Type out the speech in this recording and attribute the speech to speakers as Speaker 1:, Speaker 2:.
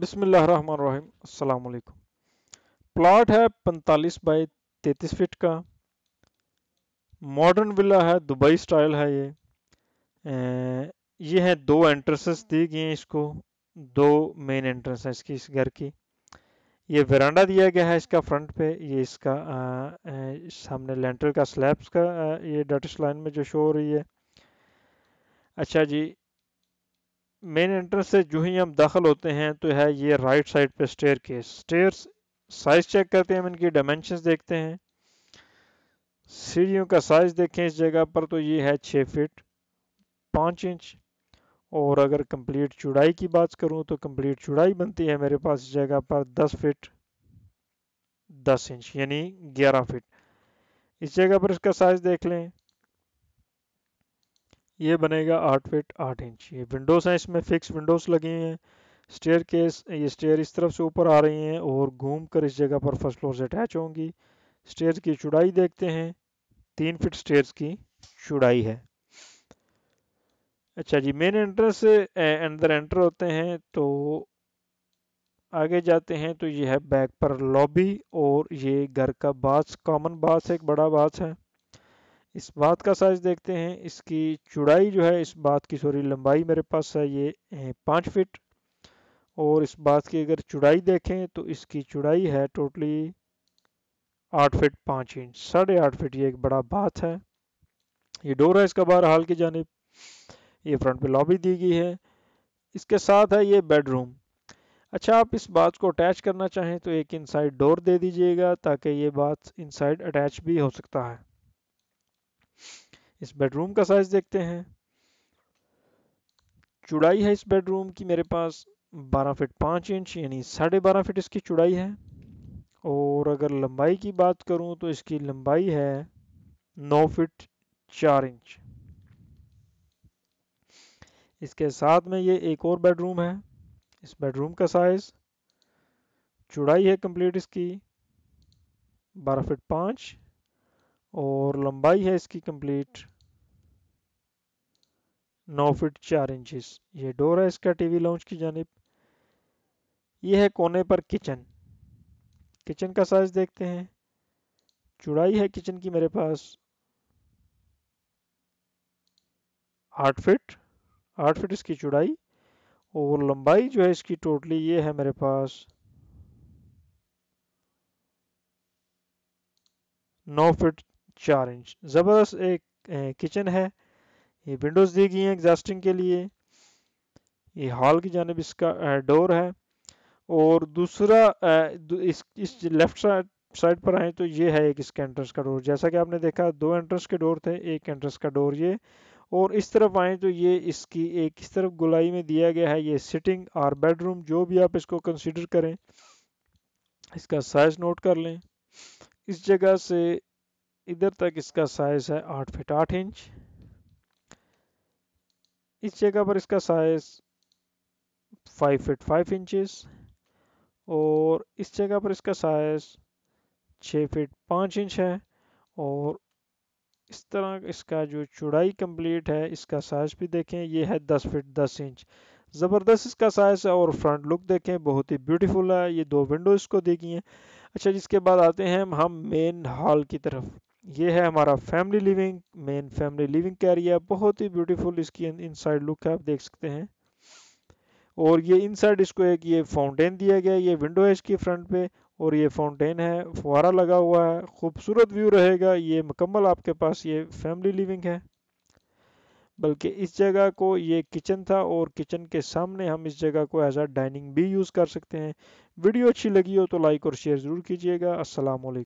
Speaker 1: बिसमीम अल्लाम प्लाट है 45 बाई 33 फीट का मॉडर्न विला है दुबई स्टाइल है ये ये है दो एंट्रेंसेस दी गई हैं इसको दो मेन एंट्रेंस है इसकी इस घर की ये वरांडा दिया गया है इसका फ्रंट पे ये इसका सामने लेंटर का स्लैब्स का आ, ये डटिश लाइन में जो शो हो रही है अच्छा जी मेन एंट्रेंस से जो ही हम दाखिल होते हैं तो है ये राइट साइड पे स्टेयर के स्टेयर साइज चेक करते हैं हम इनकी डायमेंशन देखते हैं सीढ़ियों का साइज देखें इस जगह पर तो ये है छः फिट पाँच इंच और अगर कंप्लीट चुड़ाई की बात करूं तो कंप्लीट चौड़ाई बनती है मेरे पास इस जगह पर दस फिट दस इंच यानी ग्यारह फिट इस जगह पर इसका साइज देख लें ये बनेगा आठ फिट आठ इंच ये विंडोज़ हैं इसमें फिक्स विंडोज़ लगी हुई हैं स्टेयर केस ये स्टेयर इस तरफ से ऊपर आ रही हैं और घूम कर इस जगह पर फर्स्ट फ्लोर से अटैच होंगी स्टेयर की चुड़ाई देखते हैं तीन फिट स्टेयर की चुड़ाई है अच्छा जी मेन एंट्रेंस से अंदर एंटर होते हैं तो आगे जाते हैं तो ये है बैक पर लॉबी और ये घर का बास कॉमन बास एक बड़ा बास है इस बात का साइज़ देखते हैं इसकी चुड़ाई जो है इस बात की सॉरी लंबाई मेरे पास है ये पाँच फिट और इस बात की अगर चुड़ाई देखें तो इसकी चुड़ाई है टोटली आठ फिट पाँच इंच साढ़े आठ फिट ये एक बड़ा बात है ये डोर है इसका बाहर हाल की जानब ये फ्रंट पे लॉबी दी गई है इसके साथ है ये बेडरूम अच्छा आप इस बात को अटैच करना चाहें तो एक इनसाइड डोर दे दीजिएगा ताकि ये बात इनसाइड अटैच भी हो सकता है इस बेडरूम का साइज देखते हैं चुड़ाई है इस बेडरूम की मेरे पास 12 फिट 5 इंच यानी साढ़े बारह फिट इसकी चुड़ाई है और अगर लंबाई की बात करूं तो इसकी लंबाई है 9 फिट 4 इंच इसके साथ में ये एक और बेडरूम है इस बेडरूम का साइज़ चुड़ाई है कंप्लीट इसकी 12 फिट और लंबाई है इसकी कंप्लीट नौ फीट चार इंचेस ये डोर है इसका टीवी लॉन्च की जानब ये है कोने पर किचन किचन का साइज देखते हैं चुड़ाई है किचन की मेरे पास आठ फीट आठ फीट इसकी चुड़ाई और लंबाई जो है इसकी टोटली ये है मेरे पास नौ फीट चार इंच ज़बरदस्त एक किचन है ये विंडोज़ दी गई हैं एग्जास्टिंग के लिए ये हॉल की जानब इसका डोर है और दूसरा इस इस लेफ्ट साइड साइड पर आए तो ये है एक इसके एंट्रेंस का डोर जैसा कि आपने देखा दो एंट्रेंस के डोर थे एक एंट्रेंस का डोर ये और इस तरफ आए तो ये इसकी एक इस तरफ गुलाई में दिया गया है ये सिटिंग और बेडरूम जो भी आप इसको कंसिडर करें इसका साइज नोट कर लें इस जगह से इधर तक इसका साइज है आठ फिट आठ इंच इस जगह पर इसका size five feet five inches और इस जगह पर इसका साइज छः फिट पाँच इंच है और इस तरह इसका जो चौड़ाई कंप्लीट है इसका साइज भी देखें ये है दस फिट दस इंच ज़बरदस्त इसका साइज़ है और फ्रंट लुक देखें बहुत ही ब्यूटीफुल है ये दो विंडो इसको दी गई हैं अच्छा जिसके बाद आते हैं हम मेन हॉल की तरफ ये है हमारा family living main family living कैरिया बहुत ही ब्यूटीफुल इसकी इनसाइड लुक है आप देख सकते हैं और ये इनसाइड इसको एक ये फाउंटेन दिया गया ये विंडो है इसकी फ्रंट पे और ये फाउंटेन है फुहारा लगा हुआ है खूबसूरत व्यू रहेगा ये मुकम्मल आपके पास ये फैमिली लिविंग है बल्कि इस जगह को ये किचन था और किचन के सामने हम इस जगह को एज आ डाइनिंग भी यूज़ कर सकते हैं वीडियो अच्छी लगी हो तो लाइक और शेयर ज़रूर कीजिएगा असलकम